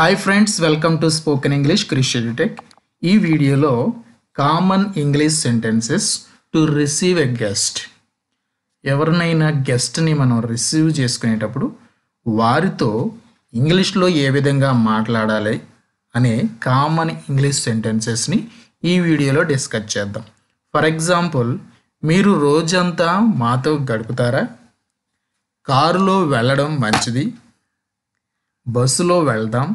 hi friends welcome to spoken English Christian tech ఈ వీడియోలో common English sentences to receive a guest ఎవరినైనా గెస్ట్ని మనం రిసీవ్ చేసుకునేటప్పుడు వారితో ఇంగ్లీష్లో ఏ విధంగా మాట్లాడాలి అనే కామన్ ఇంగ్లీష్ సెంటెన్సెస్ని ఈ వీడియోలో డిస్కస్ చేద్దాం ఫర్ ఎగ్జాంపుల్ మీరు రోజంతా మాతో గడుపుతారా కారులో వెళ్ళడం మంచిది బస్సులో వెళ్దాం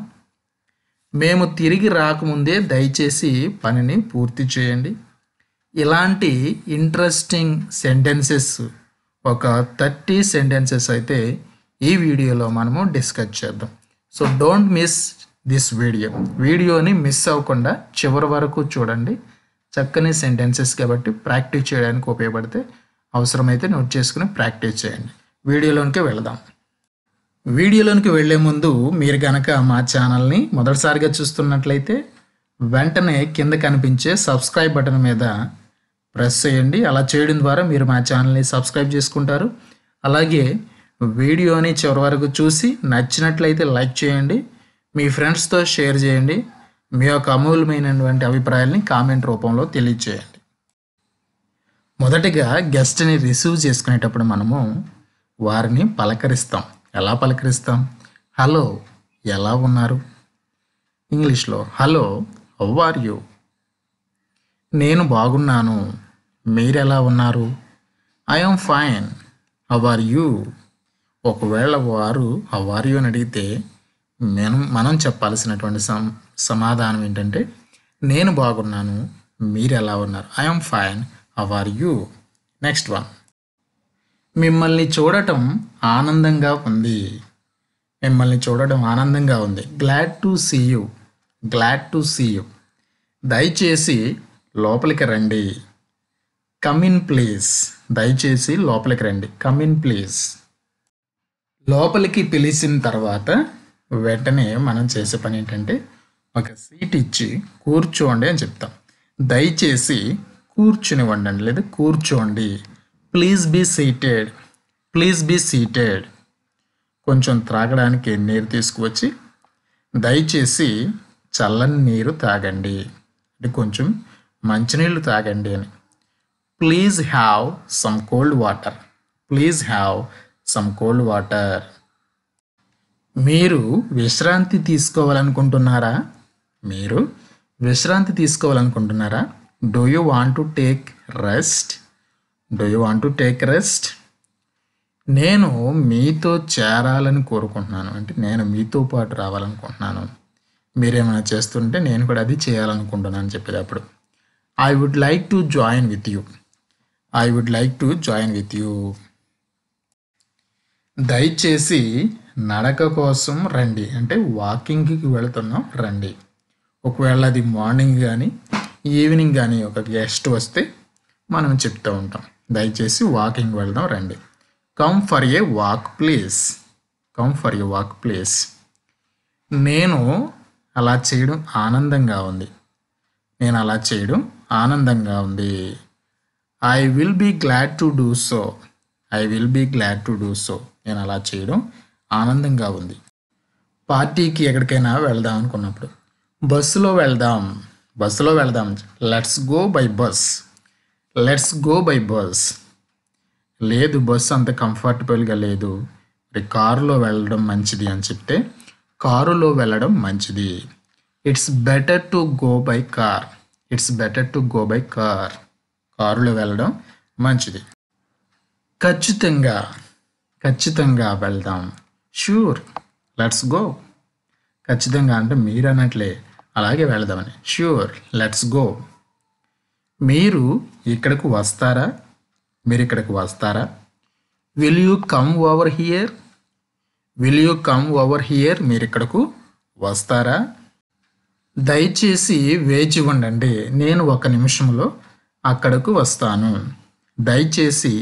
మేము తిరిగి రాకముందే దయచేసి పనిని పూర్తి చేయండి ఇలాంటి ఇంట్రెస్టింగ్ సెంటెన్సెస్ ఒక థర్టీ సెంటెన్సెస్ అయితే ఈ వీడియోలో మనము డిస్కస్ చేద్దాం so don't miss this video వీడియోని మిస్ అవ్వకుండా చివరి వరకు చూడండి చక్కని సెంటెన్సెస్ కాబట్టి ప్రాక్టీస్ చేయడానికి ఉపయోగపడితే అవసరమైతే నోట్ చేసుకుని ప్రాక్టీస్ చేయండి వీడియోలోనికి వెళదాం వీడియోలోనికి వెళ్లే ముందు మీరు కనుక మా ఛానల్ని మొదటిసారిగా చూస్తున్నట్లయితే వెంటనే కింద కనిపించే సబ్స్క్రైబ్ బటన్ మీద ప్రెస్ చేయండి అలా చేయడం ద్వారా మీరు మా ఛానల్ని సబ్స్క్రైబ్ చేసుకుంటారు అలాగే వీడియోని చివరి వరకు చూసి నచ్చినట్లయితే లైక్ చేయండి మీ ఫ్రెండ్స్తో షేర్ చేయండి మీ యొక్క అమూల్యమైనటువంటి అభిప్రాయాల్ని కామెంట్ రూపంలో తెలియచేయండి మొదటిగా గెస్ట్ని రిసీవ్ చేసుకునేటప్పుడు మనము వారిని పలకరిస్తాం ఎలా పలకరిస్తాం హలో ఎలా ఉన్నారు ఇంగ్లీష్లో హలో హౌ ఆర్ యూ నేను బాగున్నాను మీరు ఎలా ఉన్నారు I'm fine how are you ఒకవేళ వారు హౌ ఆర్ యూ అని అడిగితే నేను మనం చెప్పాల్సినటువంటి సమాధానం ఏంటంటే నేను బాగున్నాను మీరు ఎలా ఉన్నారు I'm fine how are you next one మిమ్మల్ని చూడటం ఆనందంగా ఉంది మిమ్మల్ని చూడడం ఆనందంగా ఉంది glad to see you glad to see you దయచేసి లోపలికి రండి కమ్ ఇన్ ప్లీజ్ దయచేసి లోపలికి రండి కమ్ ఇన్ ప్లీజ్ లోపలికి పిలిచిన తర్వాత వెంటనే మనం చేసే పని ఏంటంటే ఒక సీట్ ఇచ్చి కూర్చోండి అని చెప్తాం దయచేసి కూర్చునివ్వండి లేదా కూర్చోండి please be seated please be seated కొంచెం త్రాగడానికి నీరు తీసుకువచ్చి దయచేసి చల్లని నీరు తాగండి అంటే కొంచెం మంచినీళ్ళు తాగండి అని please have some cold water please have some cold water మీరు విశ్రాంతి తీసుకోవాలనుకుంటున్నారా మీరు విశ్రాంతి తీసుకోవాలనుకుంటున్నారా do you want to take rest do you want to take rest నేను మీతో చేరాలని కోరుకుంటున్నాను అంటే నేను మీతో పాటు రావాలనుకుంటున్నాను మీరేమైనా చేస్తుంటే నేను కూడా అది చేయాలనుకుంటున్నాను అని చెప్పేటప్పుడు I would like to join with you I would like to join with you దయచేసి నడక కోసం రండి అంటే వాకింగ్కి వెళుతున్నాం రండి ఒకవేళ అది మార్నింగ్ కానీ ఈవినింగ్ కానీ ఒక గెస్ట్ వస్తే మనం చెప్తూ ఉంటాం దయచేసి వాకింగ్ వెళ్దాం రండి come for a walk please come for a walk please నేను అలా చేయడం ఆనందంగా ఉంది నేను అలా చేయడం ఆనందంగా ఉంది I will be glad to do so I will be glad to do so నేను అలా చేయడం ఆనందంగా ఉంది పార్టీకి ఎక్కడికైనా వెళ్దాం అనుకున్నప్పుడు బస్సులో వెళ్దాం బస్సులో వెళ్దాం let's go by bus let's go by bus లేదు బస్ అంత కంఫర్టబుల్గా లేదు మరి కారులో వెళ్ళడం మంచిది అని చెప్తే కారులో వెళ్ళడం మంచిది it's better to go by car it's better to go by car కారులో వెళ్ళడం మంచిది ఖచ్చితంగా ఖచ్చితంగా వెళ్దాం షూర్ లెట్స్ గో ఖచ్చితంగా అంటే మీరు అన్నట్లే అలాగే వెళదామని షూర్ లెట్స్ గో మీరు ఇక్కడకు వస్తారా మీరు ఇక్కడకు వస్తారా will you come over here will you come over here మీరు ఇక్కడకు వస్తారా దయచేసి వేచి ఉండండి నేను ఒక నిమిషంలో అక్కడకు వస్తాను దయచేసి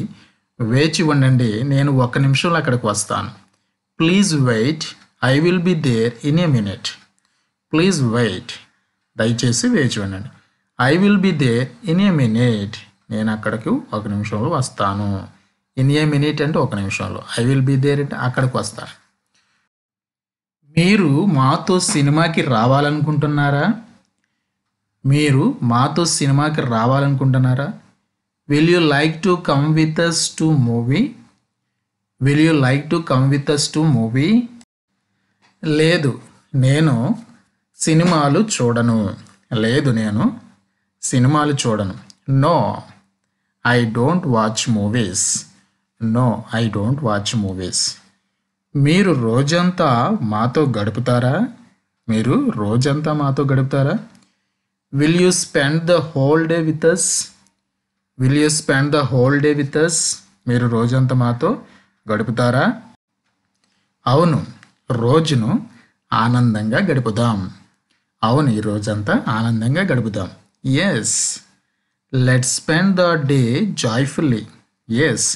వేచి ఉండండి నేను ఒక నిమిషంలో అక్కడికి వస్తాను please wait I will be there in a minute please wait దయచేసి వేచి ఉండండి I will be there in a minute నేను అక్కడికి ఒక నిమిషంలో వస్తాను ఇన్ ఏ మినిట్ అంటే ఒక నిమిషంలో ఐ విల్ బి దేర్ అంటే అక్కడికి వస్తాను మీరు మాతో సినిమాకి రావాలనుకుంటున్నారా మీరు మాతో సినిమాకి రావాలనుకుంటున్నారా will you like to come with us to movie will you like to come with us to movie లేదు నేను సినిమాలు చూడను లేదు నేను సినిమాలు చూడను no I don't watch movies no I don't watch movies మీరు రోజంతా మాతో గడుపుతారా మీరు రోజంతా మాతో గడుపుతారా will you spend the whole day with us will you spend the whole day with us మీరు రోజంతా మాతో గడుపుతారా అవును రోజును ఆనందంగా గడుపుదాం అవును ఈ రోజంతా ఆనందంగా గడుపుదాం yes let spend the day joyfully yes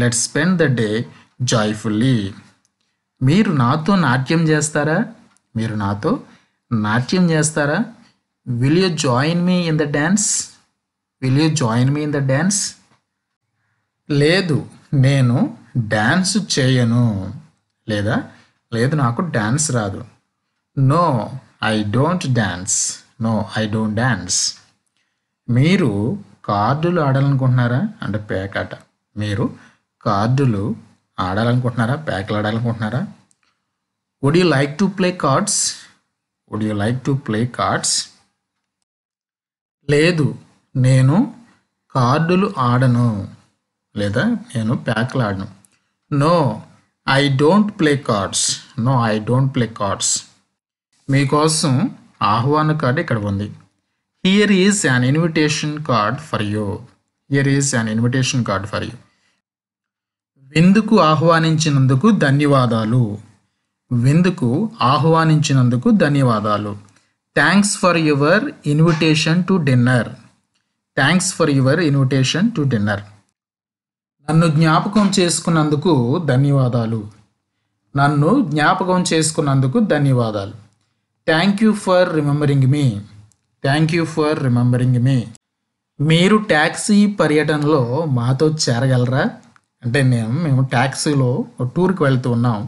let spend the day joyfully మీరు నాతో నాట్యం చేస్తారా మీరు నాతో నాట్యం చేస్తారా will you join me in the dance will you join me in the dance లేదు నేను డ్యాన్స్ చేయను లేదా లేదు నాకు డ్యాన్స్ రాదు no I don't dance no I don't dance మీరు కార్డులు ఆడాలనుకుంటున్నారా అంటే పేకాట మీరు కార్డులు ఆడాలనుకుంటున్నారా ప్యాక్లు ఆడాలనుకుంటున్నారా would you like to play cards would you like to play cards లేదు నేను కార్డులు ఆడను లేదా నేను ప్యాక్లు ఆడను no I don't play cards no I don't play cards మీకోసం ఆహ్వాన కార్డు ఇక్కడ ఉంది here is an invitation card for you here is an invitation card for you విందుకు ఆహ్వానించినందుకు ధన్యవాదాలు విందుకు ఆహ్వానించినందుకు ధన్యవాదాలు thanks for your invitation to dinner thanks for your invitation to dinner నన్ను జ్ఞాపకం చేసుకున్నందుకు ధన్యవాదాలు నన్ను జ్ఞాపకం చేసుకున్నందుకు ధన్యవాదాలు thank you for remembering me thank you for remembering me మీరు ట్యాక్సీ పర్యటనలో మాతో చేరగలరా అంటే నేను మేము ట్యాక్సీలో టూర్కి వెళ్తూ ఉన్నాం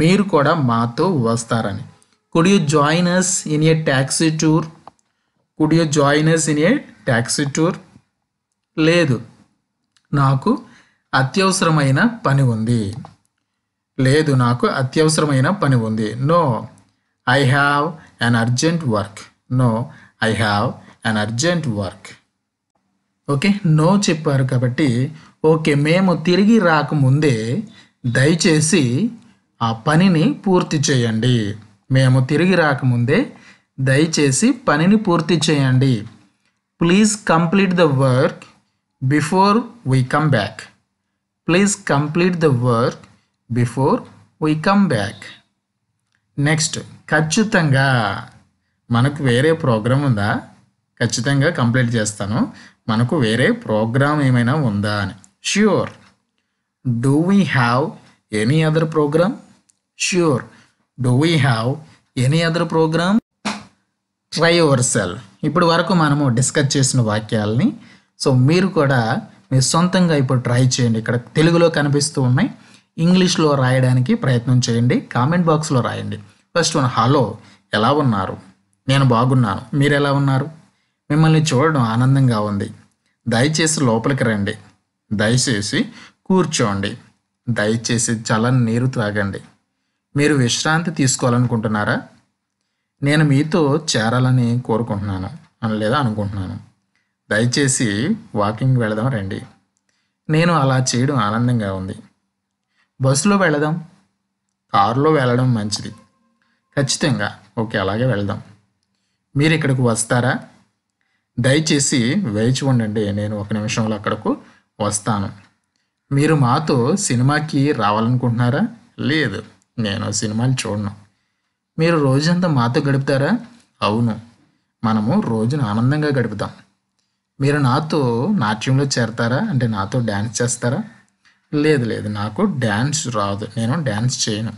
మీరు కూడా మాతో వస్తారని could you join us in a taxi tour could you join us in a taxi tour లేదు నాకు అత్యవసరమైన పని ఉంది లేదు నాకు అత్యవసరమైన పని ఉంది no I have an urgent work no I have an urgent work okay no చెప్పారు కాబట్టి ఓకే మేము తిరిగి రాకముందే దయచేసి ఆ పనిని పూర్తి చేయండి మేము తిరిగి రాకముందే దయచేసి పనిని పూర్తి చేయండి please complete the work before we come back please complete the work before we come back next ఖచ్చితంగా మనకు వేరే ప్రోగ్రాం ఉందా ఖచ్చితంగా కంప్లీట్ చేస్తాను మనకు వేరే ప్రోగ్రాం ఏమైనా ఉందా అని sure do we have any other program sure do we have any other program try your cell ఇప్పుడు వరకు మనము డిస్కస్ చేసిన వాక్యాలని సో మీరు కూడా మీ సొంతంగా ఇప్పుడు ట్రై చేయండి ఇక్కడ తెలుగులో కనిపిస్తూ ఉన్నాయి ఇంగ్లీష్లో రాయడానికి ప్రయత్నం చేయండి కామెంట్ బాక్స్లో రాయండి ఫస్ట్ వన్ హలో ఎలా ఉన్నారు నేను బాగున్నాను మీరు ఎలా ఉన్నారు మిమ్మల్ని చూడడం ఆనందంగా ఉంది దయచేసి లోపలికి రండి దయచేసి కూర్చోండి దయచేసి చల్లని నీరు త్రాగండి మీరు విశ్రాంతి తీసుకోవాలనుకుంటున్నారా నేను మీతో చేరాలని కోరుకుంటున్నాను అని లేదా అనుకుంటున్నాను దయచేసి వాకింగ్ వెళదాం రండి నేను అలా చేయడం ఆనందంగా ఉంది బస్సులో వెళదాం కారులో వెళ్ళడం మంచిది ఖచ్చితంగా ఓకే అలాగే వెళ్దాం మీరు ఇక్కడికి వస్తారా దయచేసి వేచి ఉండండి నేను ఒక నిమిషంలో అక్కడకు వస్తాను మీరు మాతో సినిమాకి రావాలనుకుంటున్నారా లేదు నేను సినిమాలు చూడను మీరు రోజంతా మాతో గడుపుతారా అవును మనము రోజును ఆనందంగా గడుపుతాం మీరు నాతో నాట్యంలో చేరతారా అంటే నాతో డ్యాన్స్ చేస్తారా లేదు లేదు నాకు డ్యాన్స్ రాదు నేను డ్యాన్స్ చేయను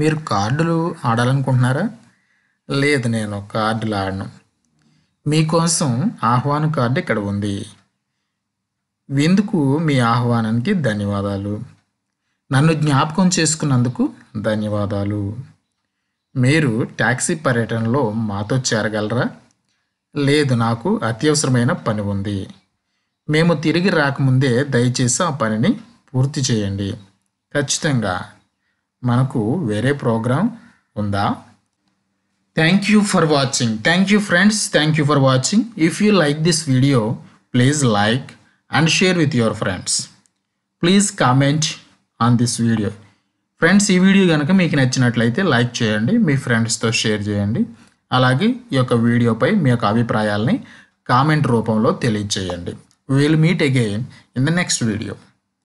మీరు కార్డులు ఆడాలనుకుంటున్నారా లేదు నేను కార్డులు ఆడను మీకోసం ఆహ్వాన కార్డు ఇక్కడ ఉంది విందుకు మీ ఆహ్వానానికి ధన్యవాదాలు నన్ను జ్ఞాపకం చేసుకున్నందుకు ధన్యవాదాలు మీరు ట్యాక్సీ పర్యటనలో మాతో చేరగలరా లేదు నాకు అత్యవసరమైన పని ఉంది మేము తిరిగి రాకముందే దయచేసి ఆ పనిని పూర్తి చేయండి ఖచ్చితంగా మనకు వేరే ప్రోగ్రాం ఉందా thank you for watching thank you friends thank you for watching if you like this video please like and share with your friends please comment on this video friends ఈ వీడియో కనుక మీకు నచ్చినట్లయితే like చేయండి మీ ఫ్రెండ్స్తో share చేయండి అలాగే ఈ యొక్క వీడియోపై మీ యొక్క అభిప్రాయాల్ని కామెంట్ రూపంలో తెలియచేయండి will meet again in the next video